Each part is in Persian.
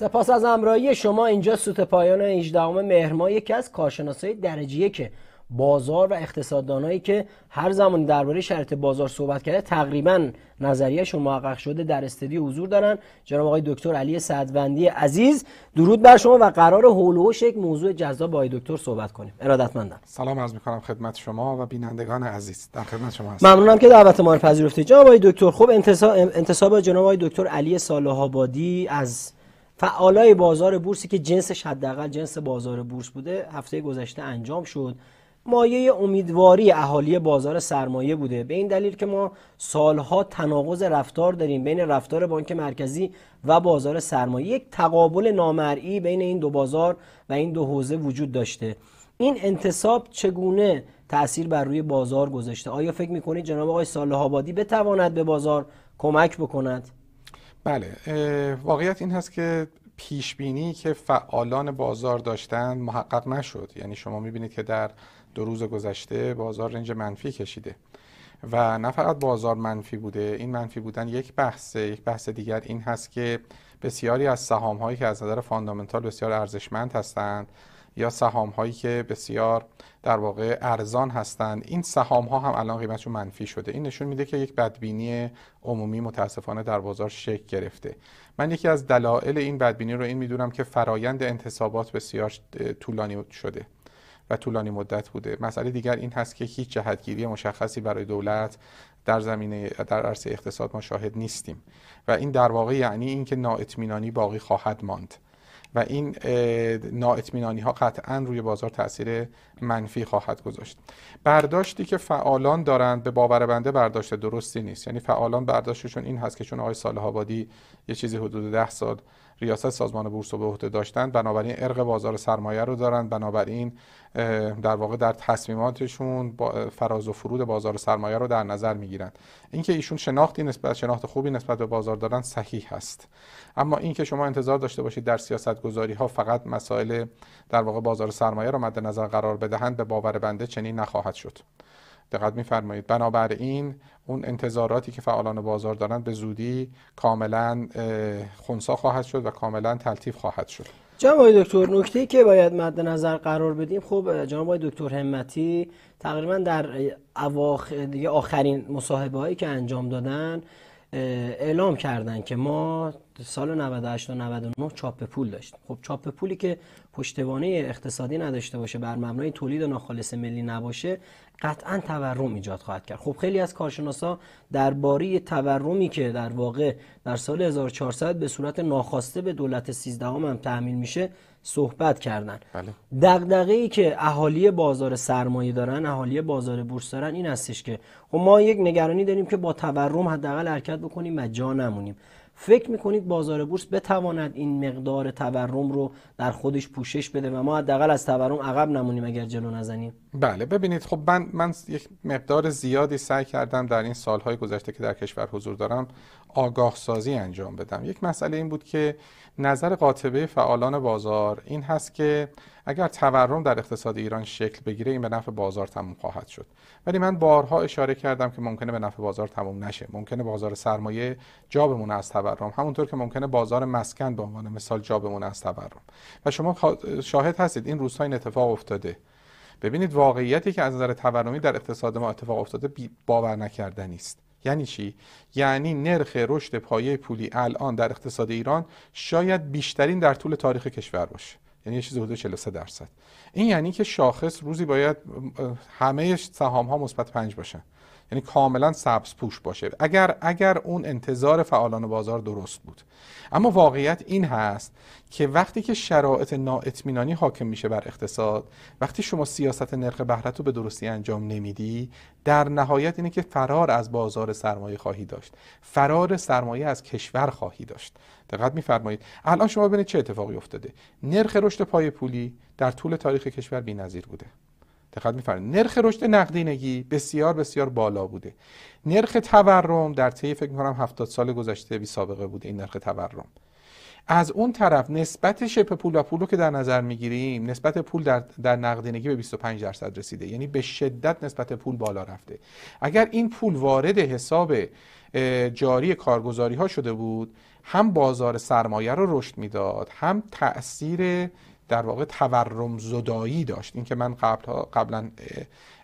سپاس از همراهی شما اینجا سوت پایان 18 مهر ماه یکی از کارشناسای درجه که بازار و اقتصاددانایی که هر زمان درباره شرط بازار صحبت کرده تقریبا نظریهشون محقق شده در استدیو حضور دارن جناب آقای دکتر علی صدوندی عزیز درود بر شما و قرار هولوش یک موضوع جذاب با آقای دکتر صحبت کنیم ارادتمندم سلام عرض میکنم خدمت شما و بینندگان عزیز در خدمت شما هستم ممنونم که دعوت ما رو پذیرفتید جناب آقای دکتر خب انتصاب انتصاب جناب آقای دکتر علی صالح آبادی از فعالای بازار بورسی که جنسش حداقل جنس بازار بورس بوده هفته گذشته انجام شد مایه امیدواری اهالی بازار سرمایه بوده به این دلیل که ما سالها تناقض رفتار داریم بین رفتار بانک مرکزی و بازار سرمایه یک تقابل نامرئی بین این دو بازار و این دو حوزه وجود داشته این انتصاب چگونه تاثیر بر روی بازار گذاشته آیا فکر میکنید جناب آقای سالهابادی بتواند به بازار کمک بکند بله واقعیت این هست که پیش بینی که فعالان بازار داشتن محقق نشد یعنی شما میبینید که در دو روز گذشته بازار رنج منفی کشیده و نه فقط بازار منفی بوده این منفی بودن یک بحثه یک بحث دیگر این هست که بسیاری از سهام هایی که از نظر فاندامنتال بسیار ارزشمند هستند یا سهام هایی که بسیار در واقع ارزان هستند این سهام ها هم الان قیمتشون منفی شده این نشون میده که یک بدبینی عمومی متاسفانه در بازار شکل گرفته من یکی از دلایل این بدبینی رو این میدونم که فرایند انتصابات بسیار طولانی شده و طولانی مدت بوده مسئله دیگر این هست که هیچ جهتگیری مشخصی برای دولت در زمینه در عرصه اقتصاد ما شاهد نیستیم و این در واقع یعنی اینکه نااطمینانی باقی خواهد ماند و این نااطمینانی ها قطعا روی بازار تاثیر منفی خواهد گذاشت برداشتی که فعالان دارند به باور بنده برداشت درستی نیست یعنی فعالان برداشتشون این هست که چون آقای صالح آبادی یه چیزی حدود ده سال ریاست سازمان بورس رو به عهده داشتن بنابراین ارق بازار سرمایه رو دارند بنابراین در واقع در تصمیماتشون فراز و فرود بازار سرمایه رو در نظر میگیرند. اینکه ایشون شناختی نسبت شناخت خوبی نسبت به بازار دارن صحیح هست اما اینکه شما انتظار داشته باشید در سیاست گذاری ها فقط مسائل در واقع بازار سرمایه رو مد نظر قرار بدهند به باور بنده چنین نخواهد شد دقت میفرمایید بنابراین اون انتظاراتی که فعالان بازار دارند به زودی کاملا خونسا خواهد شد و کاملا تلطیف خواهد شد جناب دکتر نکته که باید مد نظر قرار بدیم خب جناب دکتر همتی تقریبا در اواخ... دیگه آخرین مصاحبه هایی که انجام دادن اعلام کردن که ما سال 98 و 99 چاپ پول داشت خب چاپ پولی که پشتوانه اقتصادی نداشته باشه بر مبنای تولید ناخالص ملی نباشه قطعا تورم ایجاد خواهد کرد خب خیلی از کارشناسا درباره تورمی که در واقع در سال 1400 به صورت ناخواسته به دولت 13 هم تحمیل میشه صحبت کردن بله. که اهالی بازار سرمایه دارن اهالی بازار بورس دارن این هستش که خب ما یک نگرانی داریم که با تورم حداقل حرکت بکنیم و جا نمونیم فکر میکنید بازار بورس بتواند این مقدار تورم رو در خودش پوشش بده و ما حداقل از تورم عقب نمونیم اگر جلو نزنیم بله ببینید خب من من یک مقدار زیادی سعی کردم در این سالهای گذشته که در کشور حضور دارم آگاه سازی انجام بدم یک مسئله این بود که نظر قاطبه فعالان بازار این هست که اگر تورم در اقتصاد ایران شکل بگیره این به نفع بازار تموم خواهد شد ولی من بارها اشاره کردم که ممکنه به نفع بازار تموم نشه ممکنه بازار سرمایه جا بمونه از تورم همونطور که ممکنه بازار مسکن به عنوان مثال جا بمونه از تورم و شما شاهد هستید این روزها این اتفاق افتاده ببینید واقعیتی که از نظر تورمی در اقتصاد ما اتفاق افتاده باور نکردنی است یعنی چی یعنی نرخ رشد پایه پولی الان در اقتصاد ایران شاید بیشترین در طول تاریخ کشور باشه یعنی یه چیزی حدود 43 درصد این یعنی که شاخص روزی باید همه سهام ها مثبت 5 باشن یعنی کاملا سبز پوش باشه اگر اگر اون انتظار فعالان بازار درست بود اما واقعیت این هست که وقتی که شرایط نااطمینانی حاکم میشه بر اقتصاد وقتی شما سیاست نرخ بهره رو به درستی انجام نمیدی در نهایت اینه که فرار از بازار سرمایه خواهی داشت فرار سرمایه از کشور خواهی داشت دقت میفرمایید الان شما ببینید چه اتفاقی افتاده نرخ رشد پای پولی در طول تاریخ کشور بی‌نظیر بوده دقت نرخ رشد نقدینگی بسیار بسیار بالا بوده نرخ تورم در طی فکر کنم 70 سال گذشته بی سابقه بوده این نرخ تورم از اون طرف نسبت شپ پول و پول رو که در نظر میگیریم نسبت پول در, در نقدینگی به 25 درصد رسیده یعنی به شدت نسبت پول بالا رفته اگر این پول وارد حساب جاری کارگزاری ها شده بود هم بازار سرمایه رو رشد میداد هم تاثیر در واقع تورم زدایی داشت این که من قبل قبلا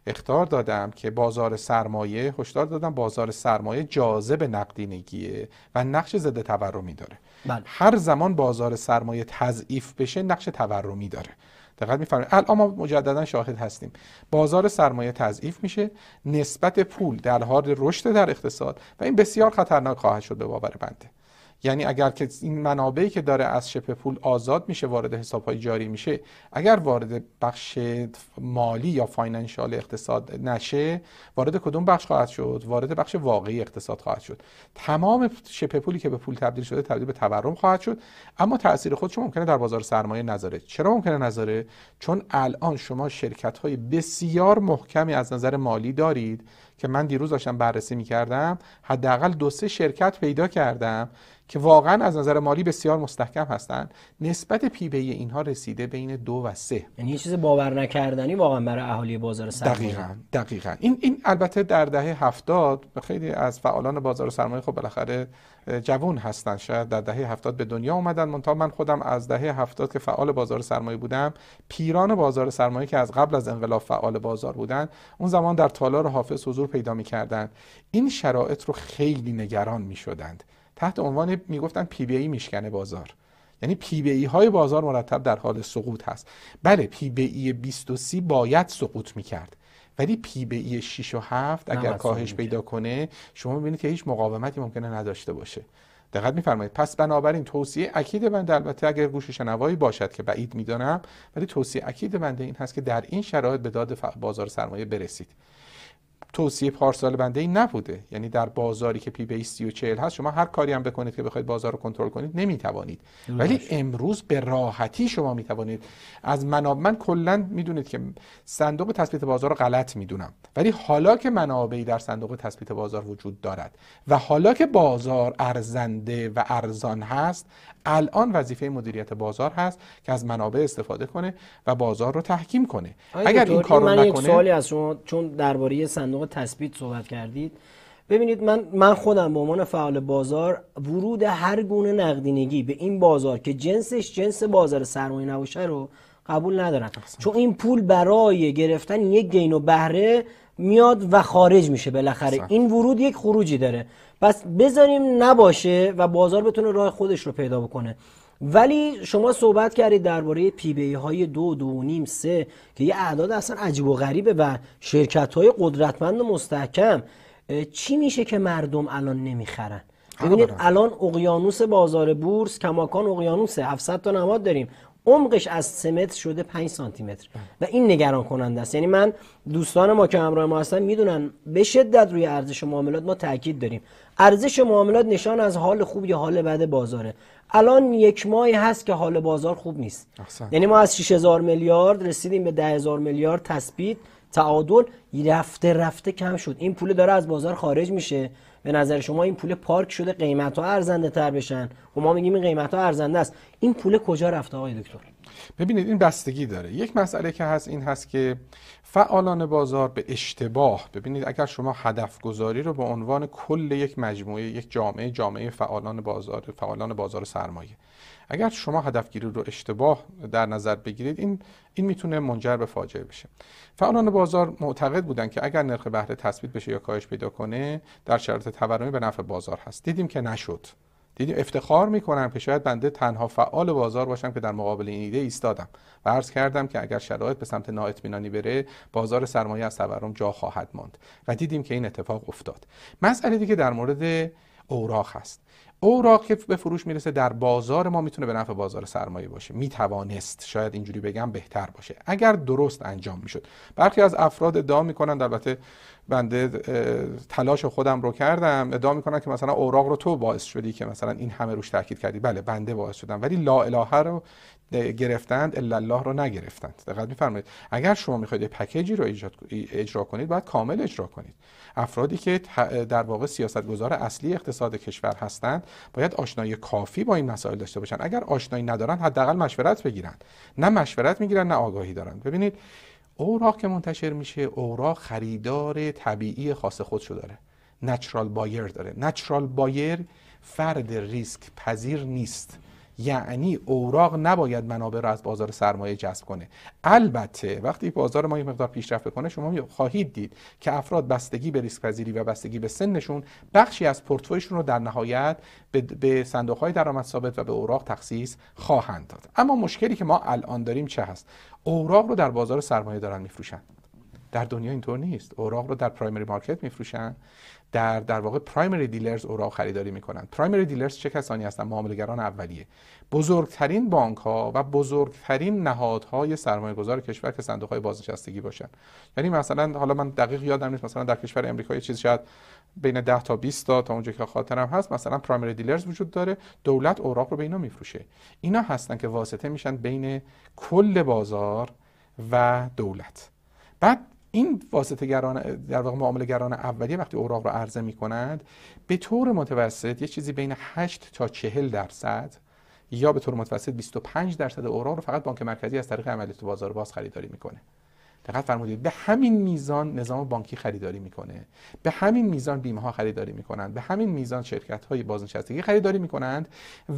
اختار دادم که بازار سرمایه هشدار دادم بازار سرمایه جاذب نقدینگیه و نقش ضد تورمی داره بله. هر زمان بازار سرمایه تضعیف بشه نقش تورمی داره دقت میفرمایید الان ما مجددا شاهد هستیم بازار سرمایه تضعیف میشه نسبت پول در حال رشد در اقتصاد و این بسیار خطرناک خواهد شد به باور بنده یعنی اگر که این منابعی که داره از شپ پول آزاد میشه وارد حساب های جاری میشه اگر وارد بخش مالی یا فاینانشال اقتصاد نشه وارد کدوم بخش خواهد شد وارد بخش واقعی اقتصاد خواهد شد تمام شپ پولی که به پول تبدیل شده تبدیل به تورم خواهد شد اما تاثیر خودش ممکنه در بازار سرمایه نذاره چرا ممکنه نذاره چون الان شما شرکت های بسیار محکمی از نظر مالی دارید که من دیروز داشتم بررسی میکردم حداقل دو سه شرکت پیدا کردم که واقعا از نظر مالی بسیار مستحکم هستند. نسبت پی بی اینها رسیده بین دو و سه یعنی یه چیز باور نکردنی واقعا برای اهالی بازار سرمایه دقیقاً. دقیقاً. این, این البته در دهه هفتاد خیلی از فعالان بازار سرمایه خب بالاخره جوان هستن شاید در دهه هفتاد به دنیا اومدن منتها من خودم از دهه هفتاد که فعال بازار سرمایه بودم پیران بازار سرمایه که از قبل از انقلاب فعال بازار بودن اون زمان در تالار حافظ حضور پیدا کردن این شرایط رو خیلی نگران میشدند تحت عنوان گفتن پی بی ای میشکنه بازار یعنی پی بی ای های بازار مرتب در حال سقوط هست بله پی بی ای 23 باید سقوط می کرد ولی پی به ای 6 و 7 اگر کاهش پیدا کنه شما میبینید که هیچ مقاومتی ممکنه نداشته باشه دقت میفرمایید پس بنابراین توصیه اکید بنده البته اگر گوش شنوایی باشد که بعید میدانم ولی توصیه اکید بنده این هست که در این شرایط به داد بازار سرمایه برسید توصیه پارسال بنده ای نبوده یعنی در بازاری که پی بی 30 و هست شما هر کاری هم بکنید که بخواید بازار رو کنترل کنید نمیتوانید ولی امروز به راحتی شما میتوانید از منابع من کلا میدونید که صندوق تثبیت بازار رو غلط میدونم ولی حالا که منابعی در صندوق تثبیت بازار وجود دارد و حالا که بازار ارزنده و ارزان هست الان وظیفه مدیریت بازار هست که از منابع استفاده کنه و بازار رو تحکیم کنه اگر این کارو من نکنه سوالی از شما چون درباره صندوق تثبیت صحبت کردید ببینید من من خودم به عنوان فعال بازار ورود هر گونه نقدینگی به این بازار که جنسش جنس بازار سرمایه نباشه رو قبول ندارم چون این پول برای گرفتن یک گین و بهره میاد و خارج میشه بالاخره این ورود یک خروجی داره پس بذاریم نباشه و بازار بتونه راه خودش رو پیدا بکنه ولی شما صحبت کردید درباره پی بی های دو دو نیم سه که یه اعداد اصلا عجیب و غریبه و شرکت های قدرتمند و مستحکم چی میشه که مردم الان نمیخرن ببینید الان اقیانوس بازار بورس کماکان اقیانوسه 700 تا نماد داریم عمقش از 3 متر شده 5 سانتی متر و این نگران کننده است یعنی من دوستان ما که همراه ما هستن میدونن به شدت روی ارزش معاملات ما تاکید داریم ارزش معاملات نشان از حال خوب یا حال بد بازاره الان یک ماهی هست که حال بازار خوب نیست یعنی ما از 6000 میلیارد رسیدیم به 10000 میلیارد تثبیت تعادل رفته رفته کم شد این پول داره از بازار خارج میشه به نظر شما این پول پارک شده قیمت ها ارزنده تر بشن و خب ما میگیم این قیمت ها ارزنده است این پول کجا رفته آقای دکتر ببینید این بستگی داره یک مسئله که هست این هست که فعالان بازار به اشتباه ببینید اگر شما هدف گذاری رو به عنوان کل یک مجموعه یک جامعه جامعه فعالان بازار فعالان بازار سرمایه اگر شما هدفگیری رو اشتباه در نظر بگیرید این این میتونه منجر به فاجعه بشه فعالان بازار معتقد بودن که اگر نرخ بهره تثبیت بشه یا کاهش پیدا کنه در شرایط تورمی به نفع بازار هست دیدیم که نشد دیدیم افتخار میکنم که شاید بنده تنها فعال بازار باشم که در مقابل این ایده ایستادم و عرض کردم که اگر شرایط به سمت نااطمینانی بره بازار سرمایه از تورم جا خواهد ماند و دیدیم که این اتفاق افتاد مسئله دیگه در مورد اوراق هست اوراق که به فروش میرسه در بازار ما میتونه به نفع بازار سرمایه باشه میتوانست شاید اینجوری بگم بهتر باشه اگر درست انجام میشد برخی از افراد ادعا در البته بنده تلاش خودم رو کردم ادعا میکنن که مثلا اوراق رو تو باعث شدی که مثلا این همه روش تاکید کردی بله بنده باعث شدم ولی لا اله رو گرفتند الا الله رو نگرفتند دقت میفرمایید اگر شما میخواید پکیجی رو اجرا کنید باید کامل اجرا کنید افرادی که در واقع سیاستگزار اصلی اقتصاد کشور هستند باید آشنایی کافی با این مسائل داشته باشن اگر آشنایی ندارن حداقل مشورت بگیرن نه مشورت میگیرن نه آگاهی دارن ببینید اوراق که منتشر میشه اوراق خریدار طبیعی خاص خودشو داره نچرال بایر داره نچرال بایر فرد ریسک پذیر نیست یعنی اوراق نباید منابع را از بازار سرمایه جذب کنه البته وقتی بازار ما یه مقدار پیشرفت کنه شما خواهید دید که افراد بستگی به ریسک پذیری و بستگی به سنشون بخشی از پورتفویشون رو در نهایت به صندوق های درآمد ثابت و به اوراق تخصیص خواهند داد اما مشکلی که ما الان داریم چه هست اوراق رو در بازار سرمایه دارن میفروشن در دنیا اینطور نیست اوراق رو در پرایمری مارکت میفروشن در در واقع پرایمری دیلرز اوراق خریداری میکنن پرایمری دیلرز چه کسانی هستن گران اولیه بزرگترین بانک ها و بزرگترین نهادهای سرمایه گذار کشور که صندوق های بازنشستگی باشن یعنی مثلا حالا من دقیق یادم نیست مثلا در کشور امریکا یه چیز شاید بین 10 تا 20 تا تا اونجا که خاطرم هست مثلا پرایمری دیلرز وجود داره دولت اوراق رو به اینا میفروشه اینا هستن که واسطه میشن بین کل بازار و دولت بعد این واسطه گران در واقع معامله گران اولیه وقتی اوراق رو عرضه می کند به طور متوسط یه چیزی بین 8 تا 40 درصد یا به طور متوسط 25 درصد اوراق رو فقط بانک مرکزی از طریق عملیات بازار باز خریداری میکنه دقت فرمودید به همین میزان نظام بانکی خریداری میکنه به همین میزان بیمه ها خریداری میکنند به همین میزان شرکت های بازنشستگی خریداری میکنند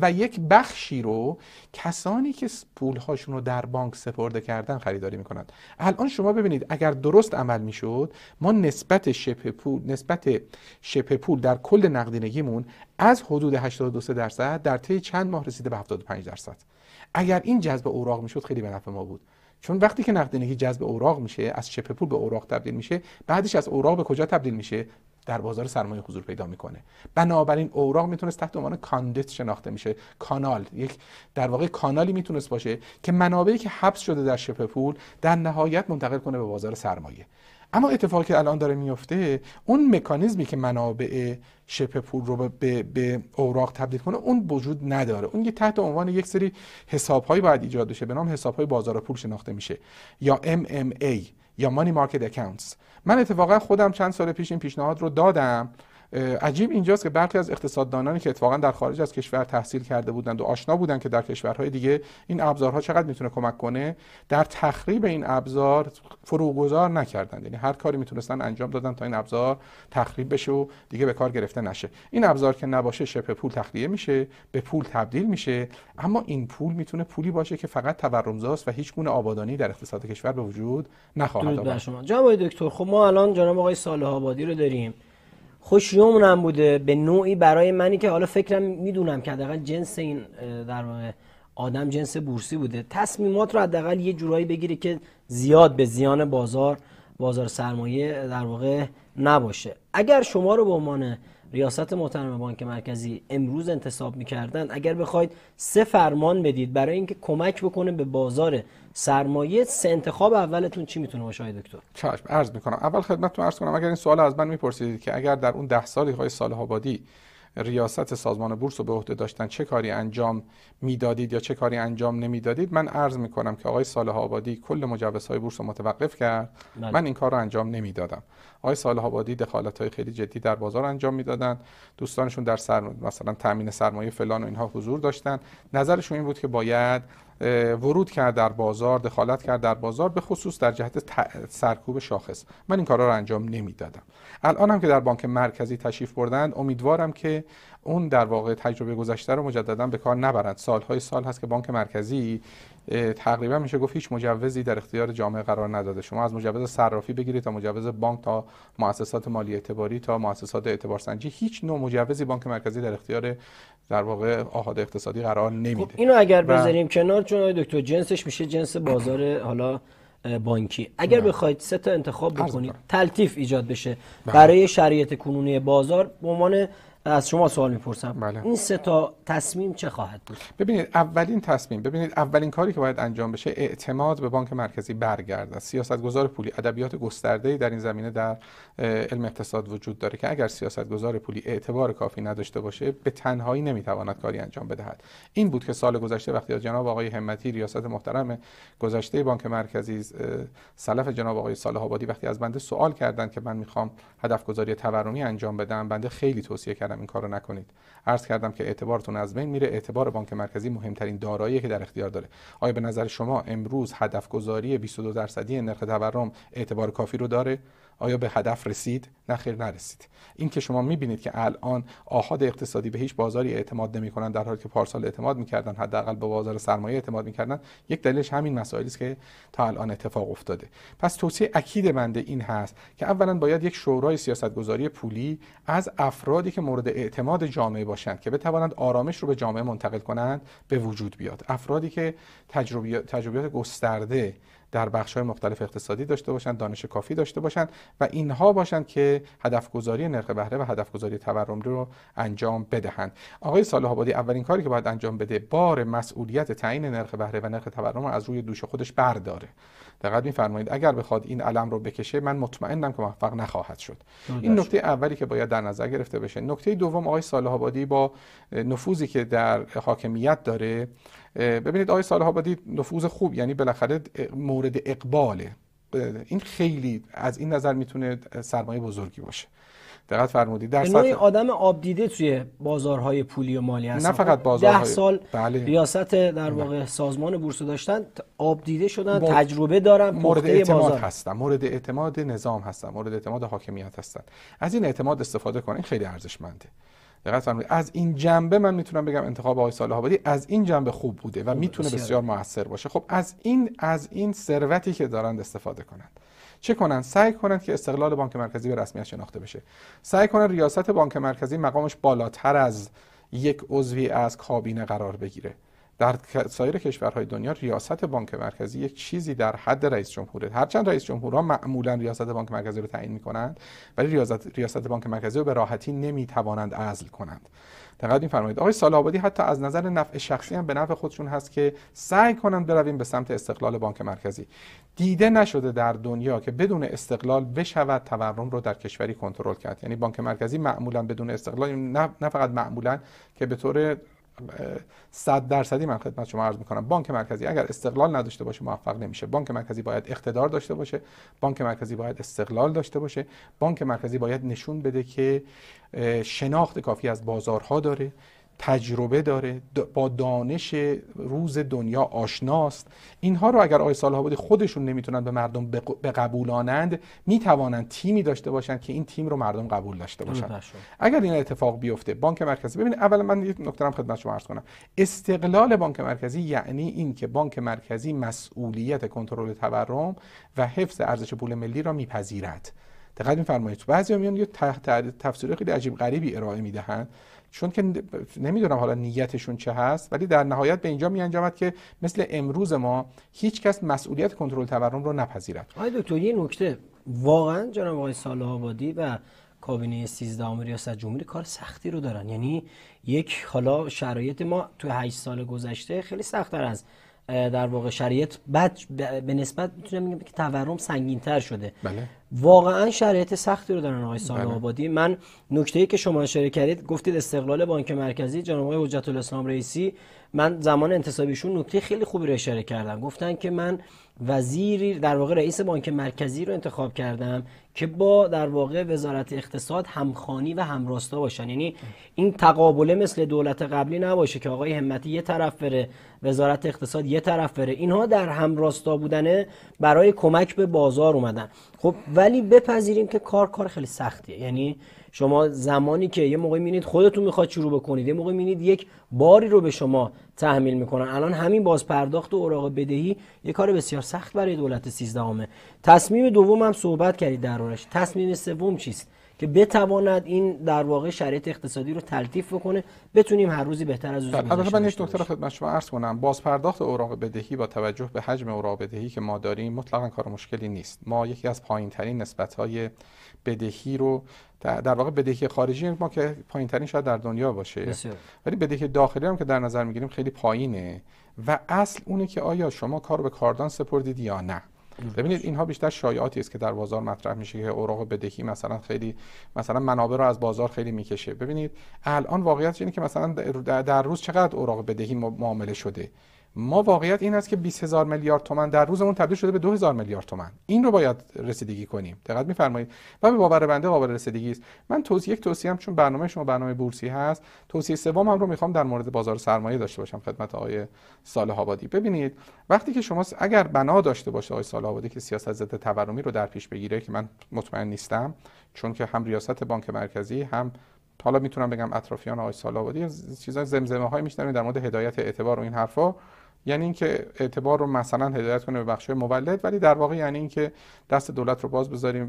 و یک بخشی رو کسانی که پول هاشون رو در بانک سپرده کردن خریداری میکنند الان شما ببینید اگر درست عمل میشد ما نسبت شبه پول نسبت شبه پول در کل نقدینگیمون از حدود 82 درصد در طی چند ماه رسیده به 75 درصد اگر این جذب اوراق میشد خیلی به نفع ما بود چون وقتی که نقدینگی جذب اوراق میشه از شبه پول به اوراق تبدیل میشه بعدش از اوراق به کجا تبدیل میشه در بازار سرمایه حضور پیدا میکنه بنابراین اوراق میتونست تحت عنوان کاندت شناخته میشه کانال یک در واقع کانالی میتونست باشه که منابعی که حبس شده در شپ پول در نهایت منتقل کنه به بازار سرمایه اما اتفاقی که الان داره میفته اون مکانیزمی که منابع شپ پول رو به, به اوراق تبدیل کنه اون وجود نداره اون یه تحت عنوان یک سری حسابهایی باید ایجاد بشه به نام حسابهای بازار پول شناخته میشه یا MMA یا Money Market Accounts من اتفاقا خودم چند سال پیش این پیشنهاد رو دادم عجیب اینجاست که برخی از اقتصاددانانی که اتفاقا در خارج از کشور تحصیل کرده بودند و آشنا بودند که در کشورهای دیگه این ابزارها چقدر میتونه کمک کنه در تخریب این ابزار فروگذار نکردند یعنی هر کاری میتونستن انجام دادن تا این ابزار تخریب بشه و دیگه به کار گرفته نشه این ابزار که نباشه شبه پول تخلیه میشه به پول تبدیل میشه اما این پول میتونه پولی باشه که فقط تورمزاست و هیچ گونه آبادانی در اقتصاد کشور به وجود نخواهد آورد شما دکتر خب ما الان جناب آقای صالح آبادی رو داریم خوش هم بوده به نوعی برای منی که حالا فکرم میدونم که حداقل جنس این در واقع آدم جنس بورسی بوده تصمیمات رو حداقل یه جورایی بگیره که زیاد به زیان بازار بازار سرمایه در واقع نباشه اگر شما رو به عنوان ریاست محترم بانک مرکزی امروز انتصاب میکردن اگر بخواید سه فرمان بدید برای اینکه کمک بکنه به بازار سرمایه سه انتخاب اولتون چی میتونه باشه دکتر چشم عرض میکنم اول خدمتتون عرض کنم اگر این سوال از من میپرسیدید که اگر در اون ده سالی های سال آبادی ریاست سازمان بورس رو به عهده داشتن چه کاری انجام میدادید یا چه کاری انجام نمیدادید من عرض کنم که آقای صالح آبادی کل مجوزهای بورس رو متوقف کرد بله. من, این کار رو انجام نمیدادم آقای صالح آبادی دخالت های خیلی جدی در بازار انجام میدادن دوستانشون در سر مثلا تامین سرمایه فلان و اینها حضور داشتن نظرشون این بود که باید ورود کرد در بازار دخالت کرد در بازار به خصوص در جهت سرکوب شاخص من این کارا رو انجام نمیدادم الان هم که در بانک مرکزی تشریف بردند امیدوارم که اون در واقع تجربه گذشته رو مجددا به کار نبرند سالهای سال هست که بانک مرکزی تقریبا میشه گفت هیچ مجوزی در اختیار جامعه قرار نداده شما از مجوز صرافی بگیرید تا مجوز بانک تا مؤسسات مالی اعتباری تا مؤسسات سنجی هیچ نوع مجوزی بانک مرکزی در اختیار در واقع آهاد اقتصادی قرار خب، نمیده اینو اگر بذاریم کنار چون دکتر جنسش میشه جنس بازار حالا بانکی اگر بخواید سه تا انتخاب بکنید تلطیف ایجاد بشه بله. برای شرایط کنونی بازار به عنوان از شما سوال میپرسم بله. این سه تا تصمیم چه خواهد بود ببینید اولین تصمیم ببینید اولین کاری که باید انجام بشه اعتماد به بانک مرکزی سیاست گذار پولی ادبیات گسترده در این زمینه در علم اقتصاد وجود داره که اگر سیاست گذار پولی اعتبار کافی نداشته باشه به تنهایی نمیتواند کاری انجام بدهد این بود که سال گذشته وقتی از جناب آقای همتی ریاست محترم گذشته بانک مرکزی سلف جناب آقای صالح آبادی وقتی از بنده سوال کردند که من میخوام هدف گذاری تورمی انجام بدم بنده خیلی توصیه کردم کردم این کارو نکنید عرض کردم که اعتبارتون از بین میره اعتبار بانک مرکزی مهمترین دارایی که در اختیار داره آیا به نظر شما امروز هدف گذاری 22 درصدی نرخ تورم اعتبار کافی رو داره آیا به هدف رسید نه نرسید این که شما میبینید که الان آهاد اقتصادی به هیچ بازاری اعتماد کنند در حالی که پارسال اعتماد میکردن حداقل به بازار سرمایه اعتماد میکردن یک دلیلش همین مسائلی است که تا الان اتفاق افتاده پس توصیه اکید بنده این هست که اولا باید یک شورای سیاستگذاری پولی از افرادی که مورد اعتماد جامعه باشند که بتوانند آرامش رو به جامعه منتقل کنند به وجود بیاد افرادی که تجربیات, تجربیات گسترده در بخش های مختلف اقتصادی داشته باشند دانش کافی داشته باشند و اینها باشند که هدف گذاری نرخ بهره و هدف گذاری تورم رو انجام بدهند آقای صالح آبادی اولین کاری که باید انجام بده بار مسئولیت تعیین نرخ بهره و نرخ تورم رو از روی دوش خودش برداره دقت میفرمایید اگر بخواد این علم رو بکشه من مطمئنم که موفق نخواهد شد این نکته اولی که باید در نظر گرفته بشه نکته دوم آقای صالح با نفوذی که در حاکمیت داره ببینید آقای صالح آبادی نفوذ خوب یعنی بالاخره مورد اقباله این خیلی از این نظر میتونه سرمایه بزرگی باشه دقت فرمودید در سطح آدم آبدیده دیده توی بازارهای پولی و مالی هستن نه فقط بازارهای ده سال بله. ریاست در واقع سازمان بورس داشتن آبدیده شدن تجربه دارن مورد اعتماد بازار. هستن مورد اعتماد نظام هستن مورد اعتماد حاکمیت هستن از این اعتماد استفاده کنین خیلی ارزشمنده دقت فرمودید از این جنبه من میتونم بگم انتخاب آقای صالح آبادی از این جنبه خوب بوده و بله، میتونه بسیار موثر باشه خب از این از این ثروتی که دارند استفاده کنند چه کنن سعی کنن که استقلال بانک مرکزی به رسمیت شناخته بشه سعی کنن ریاست بانک مرکزی مقامش بالاتر از یک عضوی از کابینه قرار بگیره در سایر کشورهای دنیا ریاست بانک مرکزی یک چیزی در حد رئیس جمهوره هرچند رئیس جمهورها معمولا ریاست بانک مرکزی رو تعیین میکنند ولی ریاست, ریاست بانک مرکزی رو به راحتی نمیتوانند عزل کنند این فرمایید آقای سالابادی حتی از نظر نفع شخصی هم به نفع خودشون هست که سعی کنند برویم به سمت استقلال بانک مرکزی دیده نشده در دنیا که بدون استقلال بشود تورم رو در کشوری کنترل کرد یعنی بانک مرکزی معمولا بدون استقلال یعنی نه فقط معمولا که به طور صد درصدی من خدمت شما عرض میکنم بانک مرکزی اگر استقلال نداشته باشه موفق نمیشه بانک مرکزی باید اقتدار داشته باشه بانک مرکزی باید استقلال داشته باشه بانک مرکزی باید نشون بده که شناخت کافی از بازارها داره تجربه داره با دانش روز دنیا آشناست اینها رو اگر آی سالها خودشون نمیتونن به مردم بقبولانند میتوانند تیمی داشته باشند که این تیم رو مردم قبول داشته باشند اگر این اتفاق بیفته بانک مرکزی ببینید اول من یک نکته خدمت شما عرض کنم استقلال بانک مرکزی یعنی این که بانک مرکزی مسئولیت کنترل تورم و حفظ ارزش پول ملی را میپذیرد دقت میفرمایید تو بعضی میان یه تفسیر خیلی عجیب غریبی ارائه میدهند چون که نمیدونم حالا نیتشون چه هست ولی در نهایت به اینجا میانجامد که مثل امروز ما هیچ کس مسئولیت کنترل تورم رو نپذیرد آقای دکتر یه نکته واقعا جناب آقای صالح آبادی و کابینه 13 ریاست جمهوری کار سختی رو دارن یعنی یک حالا شرایط ما تو 8 سال گذشته خیلی سختتر از در واقع شرایط بد به نسبت میتونم بگم که تورم سنگینتر شده بله. واقعا شرایط سختی رو دارن آقای سال بله. آبادی من نکته ای که شما اشاره کردید گفتید استقلال بانک مرکزی جناب آقای حجت الاسلام رئیسی من زمان انتصابیشون نکته خیلی خوبی رو اشاره کردم گفتن که من وزیری در واقع رئیس بانک مرکزی رو انتخاب کردم که با در واقع وزارت اقتصاد همخانی و همراستا باشن یعنی این تقابله مثل دولت قبلی نباشه که آقای همتی یه طرف بره وزارت اقتصاد یه طرف بره اینها در همراستا بودنه برای کمک به بازار اومدن خب ولی بپذیریم که کار کار خیلی سختیه یعنی شما زمانی که یه موقع میبینید خودتون میخواد شروع بکنید یه موقع میبینید یک باری رو به شما تحمیل میکنن الان همین باز پرداخت و اوراق بدهی یه کار بسیار سخت برای دولت سیزدهمه تصمیم دوم هم صحبت کردید در تصمیم سوم چیست که بتواند این در واقع شرایط اقتصادی رو تلطیف بکنه بتونیم هر روزی بهتر از روز من یک نکته خدمت شما عرض کنم باز پرداخت اوراق بدهی با توجه به حجم اوراق بدهی که ما داریم مطلقا کار مشکلی نیست ما یکی از پایینترین های بدهی رو در واقع بدهی خارجی ما که پایین ترین شاید در دنیا باشه ولی بدهی داخلی هم که در نظر میگیریم خیلی پایینه و اصل اونه که آیا شما کار به کاردان سپردید یا نه ببینید اینها بیشتر شایعاتی است که در بازار مطرح میشه که اوراق بدهی مثلا خیلی مثلا منابع رو از بازار خیلی میکشه ببینید الان واقعیت اینه که مثلا در روز چقدر اوراق بدهی معامله شده ما واقعیت این است که 20 هزار میلیارد تومن در روزمون تبدیل شده به 2000 هزار میلیارد تومن این رو باید رسیدگی کنیم دقت میفرمایید و به باور بنده قابل رسیدگی است من توصیه یک توصیه هم چون برنامه شما برنامه بورسی هست توصیه سوم هم رو میخوام در مورد بازار سرمایه داشته باشم خدمت آقای صالح آبادی ببینید وقتی که شما اگر بنا داشته باشه آقای صالح آبادی که سیاست ضد تورمی رو در پیش بگیره که من مطمئن نیستم چون که هم ریاست بانک مرکزی هم حالا میتونم بگم اطرافیان آقای سالابادی چیزا زمزمه های در مورد هدایت اعتبار و این حرفا یعنی اینکه اعتبار رو مثلا هدایت کنه به بخش مولد ولی در واقع یعنی اینکه دست دولت رو باز بذاریم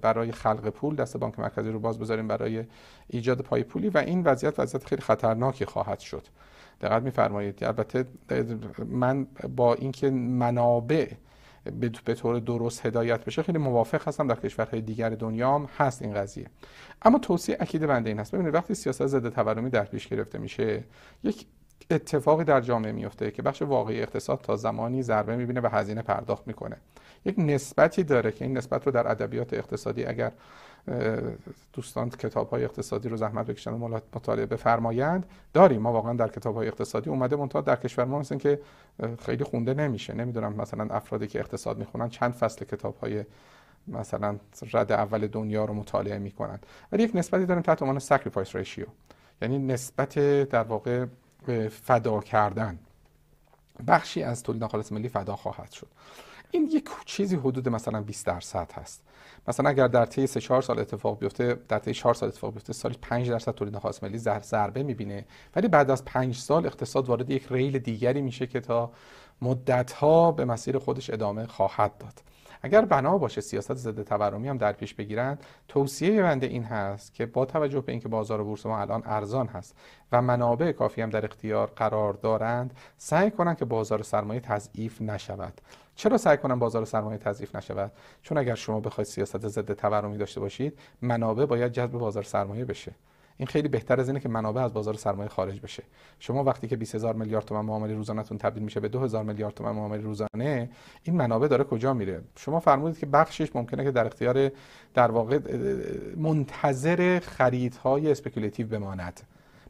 برای خلق پول دست بانک مرکزی رو باز بذاریم برای ایجاد پای پولی و این وضعیت وضعیت خیلی خطرناکی خواهد شد دقت میفرمایید البته من با اینکه منابع به طور درست هدایت بشه خیلی موافق هستم در کشورهای دیگر دنیا هم هست این قضیه اما توصیه اکید بنده این هست ببینید وقتی سیاست ضد تورمی در پیش گرفته میشه یک اتفاقی در جامعه میفته که بخش واقعی اقتصاد تا زمانی ضربه میبینه و هزینه پرداخت میکنه یک نسبتی داره که این نسبت رو در ادبیات اقتصادی اگر دوستان کتاب های اقتصادی رو زحمت بکشن و مطالعه بفرمایند داریم ما واقعا در کتاب های اقتصادی اومده منتها در کشور ما مثلا که خیلی خونده نمیشه نمیدونم مثلا افرادی که اقتصاد میخونن چند فصل کتاب های مثلا رد اول دنیا رو مطالعه میکنن ولی یک نسبتی داریم تحت عنوان sacrifice ratio یعنی نسبت در واقع فدا کردن بخشی از تولید ناخالص ملی فدا خواهد شد این یک چیزی حدود مثلا 20 درصد هست مثلا اگر در طی 3 4 سال اتفاق بیفته در طی 4 سال اتفاق بیفته سالی 5 درصد تولید ناخالص ملی ضربه میبینه ولی بعد از 5 سال اقتصاد وارد یک ریل دیگری میشه که تا مدت ها به مسیر خودش ادامه خواهد داد اگر بنا باشه سیاست ضد تورمی هم در پیش بگیرند توصیه بنده این هست که با توجه به اینکه بازار بورس ما الان ارزان هست و منابع کافی هم در اختیار قرار دارند سعی کنند که بازار سرمایه تضعیف نشود چرا سعی کنم بازار سرمایه تضعیف نشود چون اگر شما بخواید سیاست ضد تورمی داشته باشید منابع باید جذب بازار سرمایه بشه این خیلی بهتر از اینه که منابع از بازار سرمایه خارج بشه شما وقتی که هزار میلیارد تومان معامله روزانهتون تبدیل میشه به 2000 میلیارد تومان معامله روزانه این منابع داره کجا میره شما فرمودید که بخشش ممکنه که در اختیار در واقع منتظر خریدهای اسپکولتیو بماند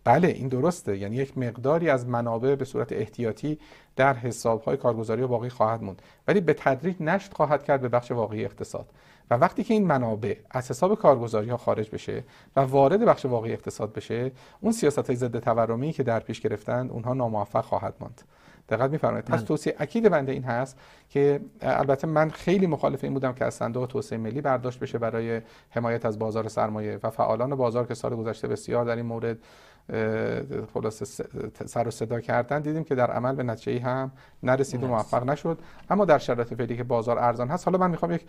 بله این درسته یعنی یک مقداری از منابع به صورت احتیاطی در حسابهای کارگزاری و باقی خواهد موند ولی به تدریج نشت خواهد کرد به بخش واقعی اقتصاد و وقتی که این منابع از حساب کارگزاری ها خارج بشه و وارد بخش واقعی اقتصاد بشه اون سیاست های ضد تورمی که در پیش گرفتن اونها ناموفق خواهد ماند دقت میفرمایید پس بله. توصیه اکید بنده این هست که البته من خیلی مخالف این بودم که از صندوق توسعه ملی برداشت بشه برای حمایت از بازار سرمایه و فعالان بازار که سال گذشته بسیار در این مورد خلاصه سر و صدا کردن دیدیم که در عمل به نتیجه هم نرسید و موفق نشد اما در شرایط فعلی که بازار ارزان هست حالا من میخوام یک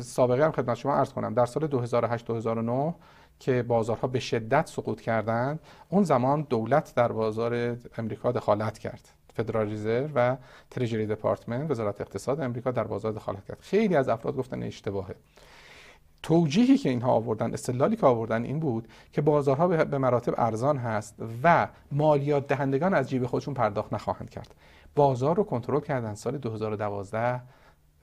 سابقه هم خدمت شما عرض کنم در سال 2008 2009 که بازارها به شدت سقوط کردند اون زمان دولت در بازار امریکا دخالت کرد فدرال و تریجری دپارتمنت وزارت اقتصاد امریکا در بازار دخالت کرد خیلی از افراد گفتن اشتباهه توجیهی که اینها آوردن استدلالی که آوردن این بود که بازارها به مراتب ارزان هست و مالیات دهندگان از جیب خودشون پرداخت نخواهند کرد بازار رو کنترل کردن سال 2012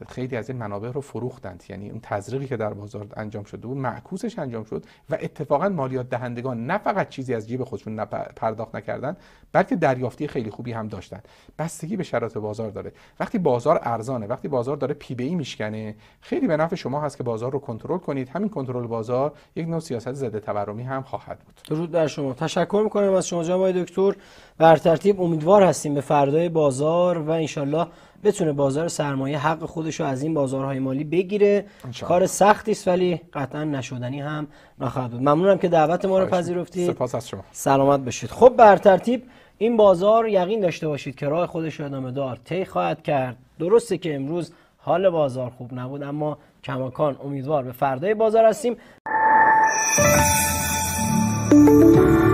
خیلی از این منابع رو فروختند یعنی اون تزریقی که در بازار انجام شده بود معکوسش انجام شد و اتفاقا مالیات دهندگان نه فقط چیزی از جیب خودشون پرداخت نکردن بلکه دریافتی خیلی خوبی هم داشتن بستگی به شرایط بازار داره وقتی بازار ارزانه وقتی بازار داره پی بی میشکنه خیلی به نفع شما هست که بازار رو کنترل کنید همین کنترل بازار یک نوع سیاست ضد تورمی هم خواهد بود درود بر شما تشکر میکنم از شما جناب دکتر بر ترتیب امیدوار هستیم به فردای بازار و انشالله بتونه بازار سرمایه حق خودش رو از این بازارهای مالی بگیره کار سختی است ولی قطعا نشدنی هم نخواهد بود ممنونم که دعوت ما رو پذیرفتید سپاس از شما سلامت بشید خب بر ترتیب این بازار یقین داشته باشید که راه خودش رو ادامه دار طی خواهد کرد درسته که امروز حال بازار خوب نبود اما کماکان امیدوار به فردای بازار هستیم